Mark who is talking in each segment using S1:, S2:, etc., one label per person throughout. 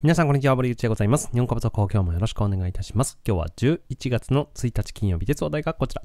S1: 皆さん、こんにちは。堀内でございます。日本株速報、今日もよろしくお願いいたします。今日は11月の1日金曜日です。お題がこちら。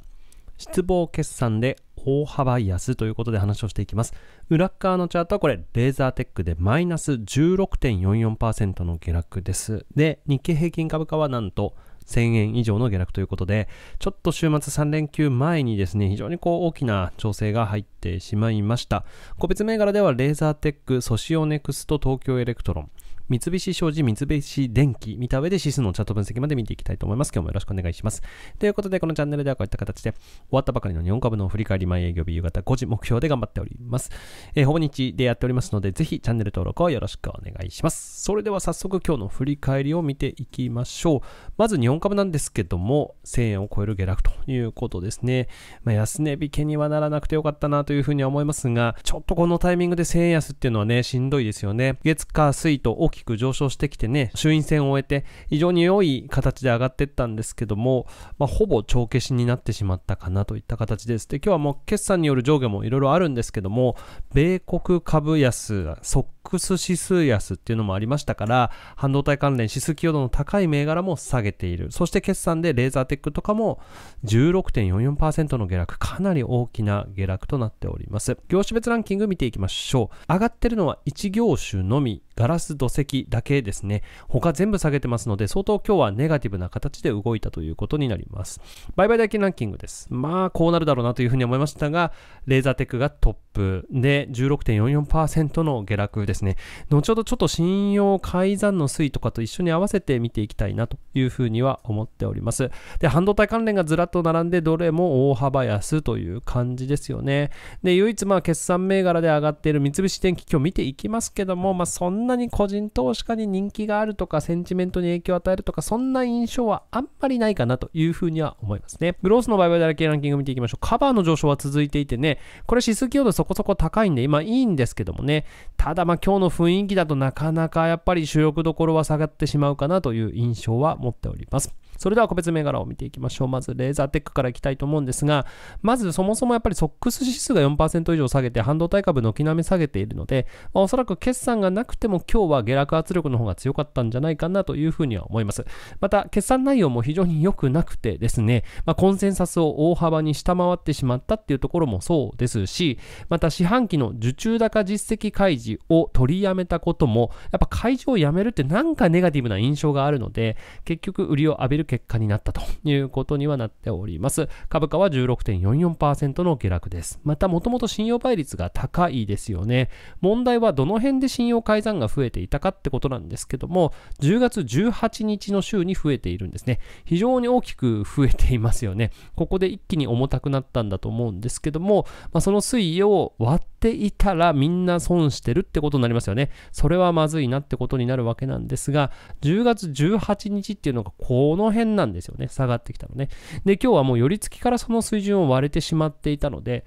S1: 失望決算で大幅安ということで話をしていきます。裏側のチャートはこれ、レーザーテックでマイナス16.44%の下落です。で、日経平均株価はなんと1000円以上の下落ということで、ちょっと週末3連休前にですね、非常にこう大きな調整が入ってしまいました。個別銘柄ではレーザーテック、ソシオネクスト、東京エレクトロン、三菱商事、三菱電機見た上で指数のチャート分析まで見ていきたいと思います。今日もよろしくお願いします。ということで、このチャンネルではこういった形で終わったばかりの日本株の振り返り前営業日夕方5時目標で頑張っております。えー、ほぼ日でやっておりますので、ぜひチャンネル登録をよろしくお願いします。それでは早速今日の振り返りを見ていきましょう。まず日本株なんですけども、1000円を超える下落ということですね。まあ、安値引けにはならなくてよかったなというふうには思いますが、ちょっとこのタイミングで1000円安っていうのはね、しんどいですよね。月火水ときく上昇してきてね、衆院選を終えて非常に良い形で上がっていったんですけども、まあ、ほぼ帳消しになってしまったかなといった形です。で、今日はもう決算による上下もいろいろあるんですけども、米国株安、速ックス指数安っていうのもありましたから、半導体関連指数寄与度の高い銘柄も下げている。そして決算でレーザーテックとかも16.44%の下落、かなり大きな下落となっております。業種別ランキング見ていきましょう。上がってるのは1業種のみ、ガラス土石だけですね。他全部下げてますので、相当今日はネガティブな形で動いたということになります。売買代金ランキングです。まあ、こうなるだろうなというふうに思いましたが、レーザーテックがトップで16.44%の下落です。ですね、後ほどちょっと信用改ざんの推移とかと一緒に合わせて見ていきたいなというふうには思っております。で、半導体関連がずらっと並んで、どれも大幅安という感じですよね。で、唯一まあ決算銘柄で上がっている三菱電機今日見ていきますけども、まあそんなに個人投資家に人気があるとか、センチメントに影響を与えるとか、そんな印象はあんまりないかなというふうには思いますね。グロースの売買だらけランキング見ていきましょう。カバーの上昇は続いていてね、これ指数強度そこそこ高いんで、今いいんですけどもね、ただまあ今日の雰囲気だとなかなかやっぱり主力どころは下がってしまうかなという印象は持っております。それでは個別銘柄を見ていきましょう。まずレーザーテックからいきたいと思うんですが、まずそもそもやっぱりソックス指数が4%以上下げて、半導体株軒並み下げているので、まあ、おそらく決算がなくても今日は下落圧力の方が強かったんじゃないかなというふうには思います。また、決算内容も非常に良くなくてですね、まあ、コンセンサスを大幅に下回ってしまったっていうところもそうですし、また四半期の受注高実績開示を取りやめたことも、やっぱ開示をやめるってなんかネガティブな印象があるので、結局売りを浴びる結果になったということにはなっております。株価は16.44%の下落です。また、もともと信用倍率が高いですよね。問題はどの辺で信用改ざんが増えていたかってことなんですけども、10月18日の週に増えているんですね。非常に大きく増えていますよね。ここで一気に重たくなったんだと思うんですけども、まあ、その推移を割ってていたらみんな損してるってことになりますよね。それはまずいなってことになるわけなんですが、10月18日っていうのがこの辺なんですよね。下がってきたのね。で、今日はもう寄り付きからその水準を割れてしまっていたので、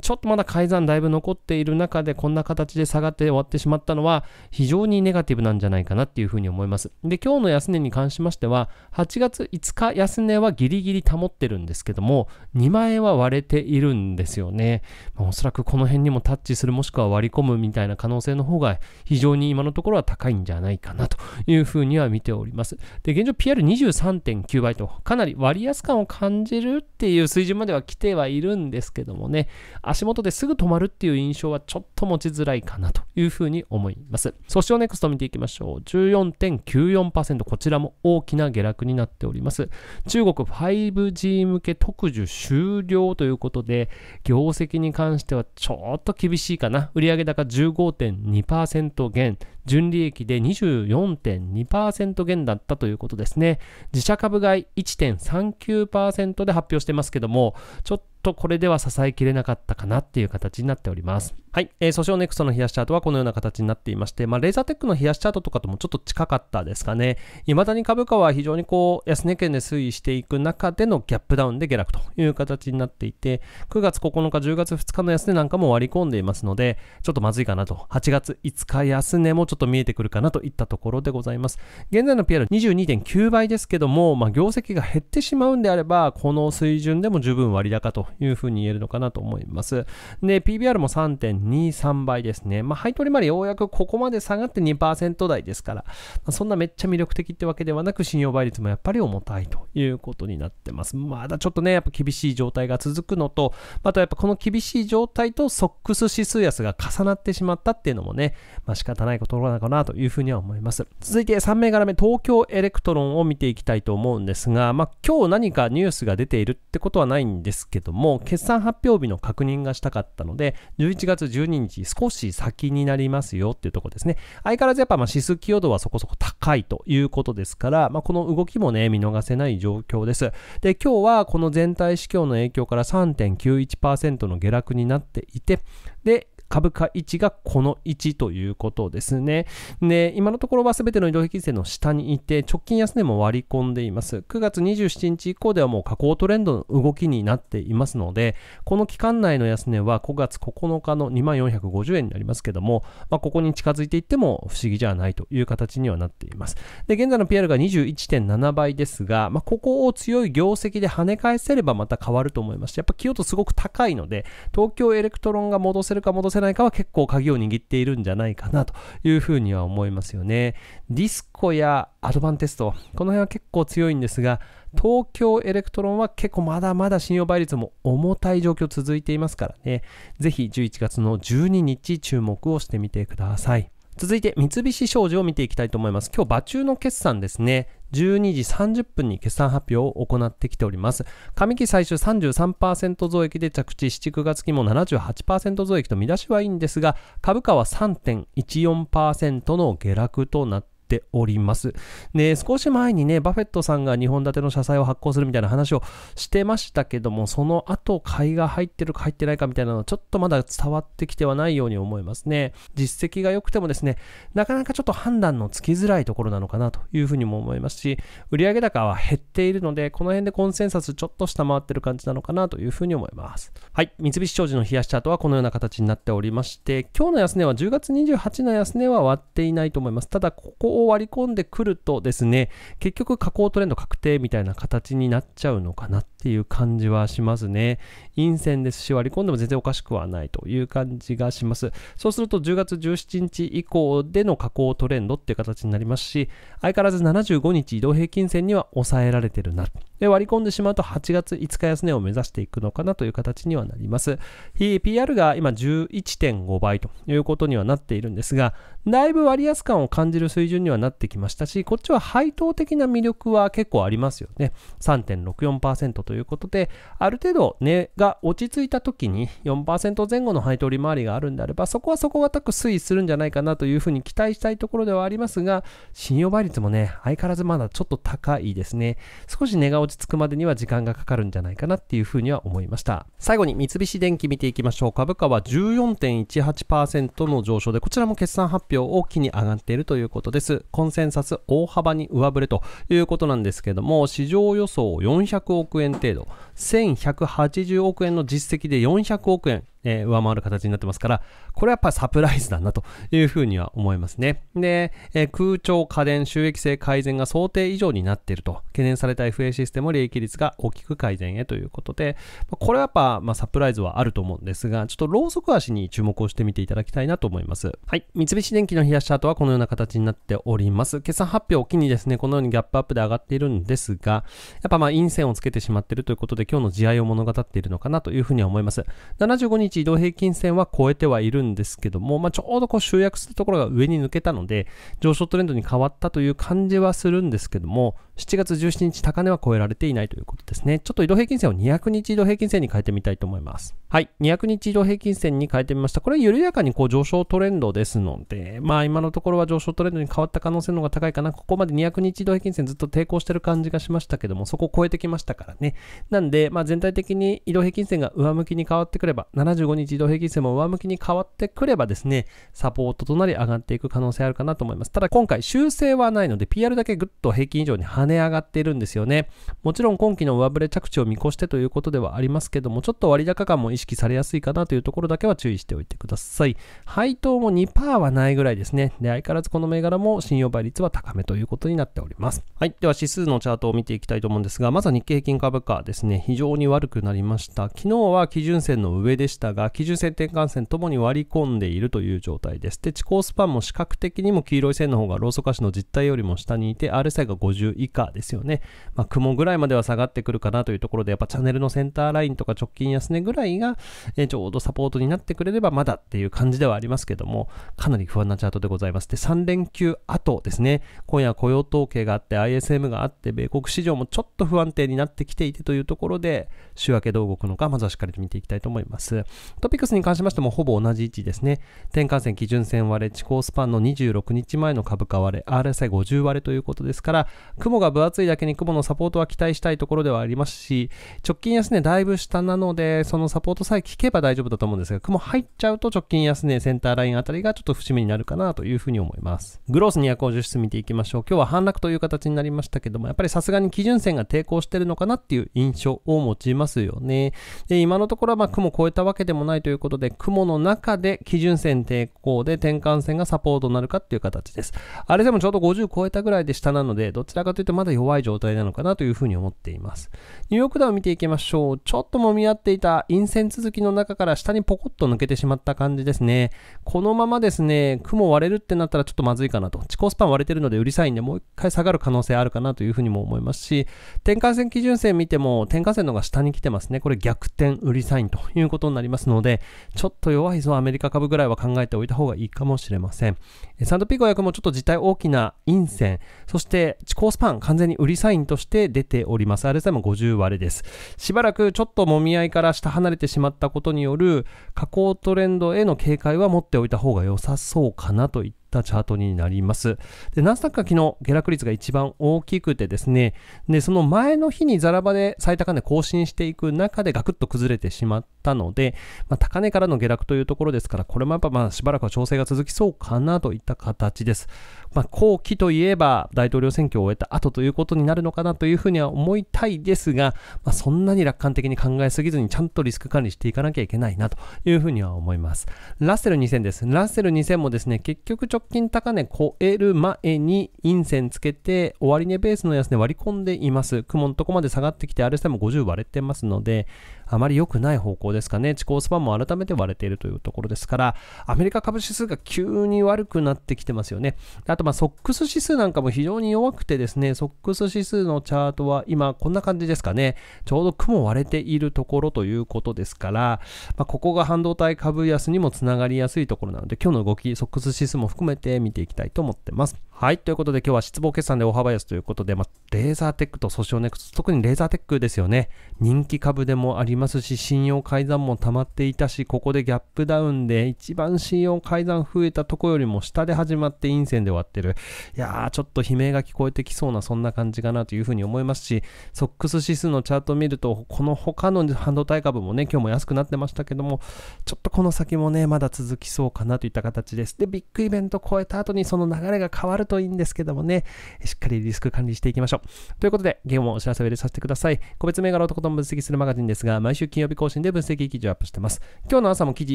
S1: ちょっとまだ改ざんだいぶ残っている中でこんな形で下がって終わってしまったのは非常にネガティブなんじゃないかなっていうふうに思います。で、今日の安値に関しましては、8月5日安値はギリギリ保ってるんですけども、2万円は割れているんですよね。まおそらくこの辺にも立ッチするもしくは割り込むみたいな可能性の方が非常に今のところは高いんじゃないかなというふうには見ております。で、現状 PR23.9 倍とかなり割安感を感じるっていう水準までは来てはいるんですけどもね、足元ですぐ止まるっていう印象はちょっと持ちづらいかなというふうに思います。ソシオネクスト見ていきましょう。14.94%こちらも大きな下落になっております。中国 5G 向け特需終了ということで、業績に関してはちょっと厳厳しいかな。売上高15.2%減。純利益で24.2%減だったということですね。自社株買い1.39%で発表してますけども、ちょっとこれでは支えきれなかったかなっていう形になっております。はい。えー、ソシオネクストの冷やしチャートはこのような形になっていまして、まあ、レーザーテックの冷やしチャートとかともちょっと近かったですかね。いまだに株価は非常にこう、安値圏で推移していく中でのギャップダウンで下落という形になっていて、9月9日、10月2日の安値なんかも割り込んでいますので、ちょっとまずいかなと。8月5日安値もちょっとょっと見えてくるかなといったところでございます。現在の PR22.9 倍ですけども、まあ、業績が減ってしまうんであれば、この水準でも十分割高というふうに言えるのかなと思います。で、PBR も3.23倍ですね。まあ、配当利回りようやくここまで下がって2%台ですから、まあ、そんなめっちゃ魅力的ってわけではなく、信用倍率もやっぱり重たいということになってます。まだちょっとね、やっぱ厳しい状態が続くのと、あとやっぱこの厳しい状態とソックス指数安が重なってしまったっていうのもね、まあ、仕方ないことろなのかなというふうには思います。続いて3銘柄目、東京エレクトロンを見ていきたいと思うんですが、まあ、今日何かニュースが出ているってことはないんですけども、決算発表日の確認がしたかったので、11月12日、少し先になりますよっていうところですね。相変わらずやっぱまあ指数寄与度はそこそこ高いということですから、まあ、この動きもね、見逃せない状況です。で、今日はこの全体指標の影響から3.91%の下落になっていて、で、株価位置がこの位置ということですね。で、今のところは全ての移動平均線の下にいて、直近安値も割り込んでいます。9月27日以降ではもう下降トレンドの動きになっていますので、この期間内の安値は5月9日の2450円になりますけども、まあ、ここに近づいていっても不思議じゃないという形にはなっています。で、現在の PR が21.7倍ですが、まあ、ここを強い業績で跳ね返せればまた変わると思いましやっぱ企業とすごく高いので、東京エレクトロンが戻せるか戻せせないかは結構鍵を握っているんじゃないかなというふうには思いますよね。ディスコやアドバンテスト、この辺は結構強いんですが、東京エレクトロンは結構まだまだ信用倍率も重たい状況続いていますからね、ぜひ11月の12日注目をしてみてください。続いて三菱商事を見ていきたいと思います。今日、場中の決算ですね。12時30分に決算発表を行ってきております。上期最終33%増益で着地、7、9月期も78%増益と見出しはいいんですが、株価は3.14%の下落となってております。で、少し前にね、バフェットさんが2本立ての社債を発行するみたいな話をしてましたけども、その後、買いが入ってるか入ってないかみたいなのはちょっとまだ伝わってきてはないように思いますね。実績が良くてもですね、なかなかちょっと判断のつきづらいところなのかなというふうにも思いますし、売上高は減っているので、この辺でコンセンサスちょっと下回ってる感じなのかなというふうに思います。はい、三菱商事の冷やしチャートはこのような形になっておりまして、今日の安値は10月28の安値は割っていないと思います。ただ、ここを割り込んでくるとですね、結局下降トレンド確定みたいな形になっちゃうのかなっていう感じはしますね。陰線ですし割り込んでも全然おかしくはないという感じがします。そうすると10月17日以降での下降トレンドっていう形になりますし、相変わらず75日移動平均線には抑えられてるな。で割り込んでしまうと8月5日安値を目指していくのかなという形にはなります。PR が今11.5倍ということにはなっているんですが、だいぶ割安感を感じる水準にはなってきましたし、こっちは配当的な魅力は結構ありますよね。3.64%ということで、ある程度値が落ち着いた時に4%前後の配当利回りがあるんであれば、そこはそこは高く推移するんじゃないかなというふうに期待したいところではありますが、信用倍率もね、相変わらずまだちょっと高いですね。少し値が落ち着くまでには時間がかかるんじゃないかなっていうふうには思いました。最後に三菱電機見ていきましょう。株価は14.18%の上昇で、こちらも決算発表を機に上がっているということです。コンセンサス大幅に上振れということなんですけども、市場予想400億円程度。1180億円の実績で400億円、えー、上回る形になってますから、これはやっぱりサプライズだなというふうには思いますね。で、えー、空調、家電、収益性改善が想定以上になっていると、懸念された FA システム利益率が大きく改善へということで、これはやっぱ、まあ、サプライズはあると思うんですが、ちょっとローソク足に注目をしてみていただきたいなと思います。はい。三菱電機の冷やしチャートはこのような形になっております。決算発表を機にですね、このようにギャップアップで上がっているんですが、やっぱまあ陰線をつけてしまっているということで、今日の地合を物語っているのかなというふうには思います。75日移動平均線は超えてはいるんですけども、まあ、ちょうどこう集約するところが上に抜けたので、上昇トレンドに変わったという感じはするんですけども、7月17日高値は超えられていないということですね。ちょっと移動平均線を200日移動平均線に変えてみたいと思います。はい。200日移動平均線に変えてみました。これは緩やかにこう上昇トレンドですので、まあ今のところは上昇トレンドに変わった可能性の方が高いかな。ここまで200日移動平均線ずっと抵抗してる感じがしましたけども、そこを超えてきましたからね。なんで、まあ全体的に移動平均線が上向きに変わってくれば、75日移動平均線も上向きに変わってくればですね、サポートとなり上がっていく可能性あるかなと思います。ただ今回修正はないので、PR だけぐっと平均以上に反跳ね上がっているんですよね。もちろん今期の上振れ着地を見越してということではありますけども、ちょっと割高感も意識されやすいかなというところだけは注意しておいてください。配当も2%はないぐらいですね。で、相変わらずこの銘柄も信用倍率は高めということになっております。はい。では指数のチャートを見ていきたいと思うんですが、まずは日経平均株価ですね、非常に悪くなりました。昨日は基準線の上でしたが、基準線転換線ともに割り込んでいるという状態です。で、地高スパンも視覚的にも黄色い線の方がローソク足の実態よりも下にいて、RSI が50以下ですよね。まあ、雲ぐらいまでは下がってくるかなというところで、やっぱチャンネルのセンターラインとか直近安値ぐらいが、えちょうどサポートになってくれればまだっていう感じではありますけども、かなり不安なチャートでございます。で、3連休後ですね、今夜雇用統計があって、ISM があって、米国市場もちょっと不安定になってきていてというところで、週明けどう動くのか、まずはしっかりと見ていきたいと思います。トピックスに関しましてもほぼ同じ位置ですね。転換線基準線割れ、地高スパンの26日前の株価割れ、RSI50 割れということですから、雲がが分厚いだけに雲のサポートは期待したいところではありますし、直近安値だいぶ下なので、そのサポートさえ効けば大丈夫だと思うんですが、雲入っちゃうと直近安値センターラインあたりがちょっと節目になるかなというふうに思います。グロース250室見ていきましょう。今日は反落という形になりましたけども、やっぱりさすがに基準線が抵抗してるのかなっていう印象を持ちますよね。で、今のところはま雲超えたわけでもないということで、雲の中で基準線抵抗で転換線がサポートになるかっていう形です。あれでもちょうど50超えたぐらいで下なので、どちらかというとまだ弱い状態なのかなというふうに思っています。ニューヨークダウン見ていきましょう。ちょっともみ合っていた陰線続きの中から下にポコッと抜けてしまった感じですね。このままですね、雲割れるってなったらちょっとまずいかなと。地高スパン割れてるのでうるさいんでもう一回下がる可能性あるかなというふうにも思いますし、転換線基準線見ても転換線の方が下に来てますね。これ逆転売りサインということになりますので、ちょっと弱いぞアメリカ株ぐらいは考えておいた方がいいかもしれません。サンドピー500もちょっと実態大きな陰線、そして地高スパン完全に売りサインとして出ております。RSI50 割れです。しばらくちょっともみ合いから下離れてしまったことによる下降トレンドへの警戒は持っておいた方が良さそうかなといったたチャートになります。で、ナスダックは昨日下落率が一番大きくてですね、で、その前の日にザラバで最高値更新していく中でガクッと崩れてしまったので、まあ、高値からの下落というところですから、これもやっぱまあしばらくは調整が続きそうかなといった形です。まあ、後期といえば大統領選挙を終えた後ということになるのかなというふうには思いたいですが、まあ、そんなに楽観的に考えすぎずにちゃんとリスク管理していかなきゃいけないなというふうには思います。ラッセル2000です。ラッセル2000もですね、結局直近高値超える前に陰線つけて終値ベースの安値割り込んでいます。雲のとこまで下がってきて RSI も50割れてますので、あまり良くない方向ですかね。地高スパンも改めて割れているというところですから、アメリカ株指数が急に悪くなってきてますよね。あと、まあ、ソックス指数なんかも非常に弱くてですね、ソックス指数のチャートは今こんな感じですかね。ちょうど雲割れているところということですから、まあ、ここが半導体株安にもつながりやすいところなので、今日の動き、ソックス指数も含め込めて見ていきたいと思ってます。はい。ということで今日は失望決算で大幅安ということで、まあ、レーザーテックとソシオネクスト、特にレーザーテックですよね。人気株でもありますし、信用改ざんも溜まっていたし、ここでギャップダウンで一番信用改ざん増えたとこよりも下で始まって陰線で終わってる。いやー、ちょっと悲鳴が聞こえてきそうな、そんな感じかなというふうに思いますし、ソックス指数のチャートを見ると、この他の半導体株もね、今日も安くなってましたけども、ちょっとこの先もね、まだ続きそうかなといった形です。で、ビッグイベント超えた後にその流れが変わるといいんですけどもね、しっかりリスク管理していきましょう。ということで、ゲームをお知らせを入れさせてください。個別銘柄をとことん分析するマガジンですが、毎週金曜日更新で分析記事をアップしてます。今日の朝も記事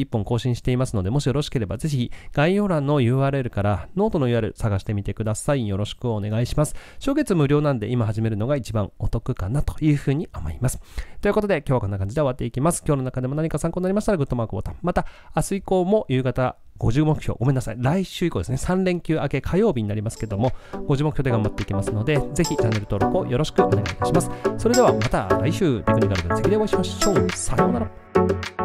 S1: 1本更新していますので、もしよろしければぜひ概要欄の URL からノートの URL 探してみてください。よろしくお願いします。初月無料なんで今始めるのが一番お得かなというふうに思います。ということで、今日はこんな感じで終わっていきます。今日の中でも何か参考になりましたら、グッドマークボタン。また、明日以降も夕方、50目標、ごめんなさい、来週以降ですね、3連休明け火曜日になりますけども、50目標で頑張っていきますので、ぜひチャンネル登録をよろしくお願いいたします。それではまた来週、テクニカル分次でお会いしましょう。さようなら。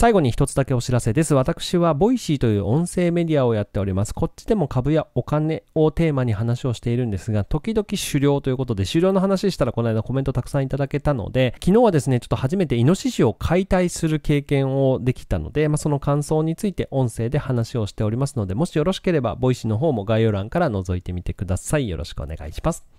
S1: 最後に一つだけお知らせです。私は voicy という音声メディアをやっております。こっちでも株やお金をテーマに話をしているんですが、時々狩猟ということで、狩猟の話したらこの間コメントたくさんいただけたので、昨日はですね、ちょっと初めてイノシシを解体する経験をできたので、まあ、その感想について音声で話をしておりますので、もしよろしければ voicy の方も概要欄から覗いてみてください。よろしくお願いします。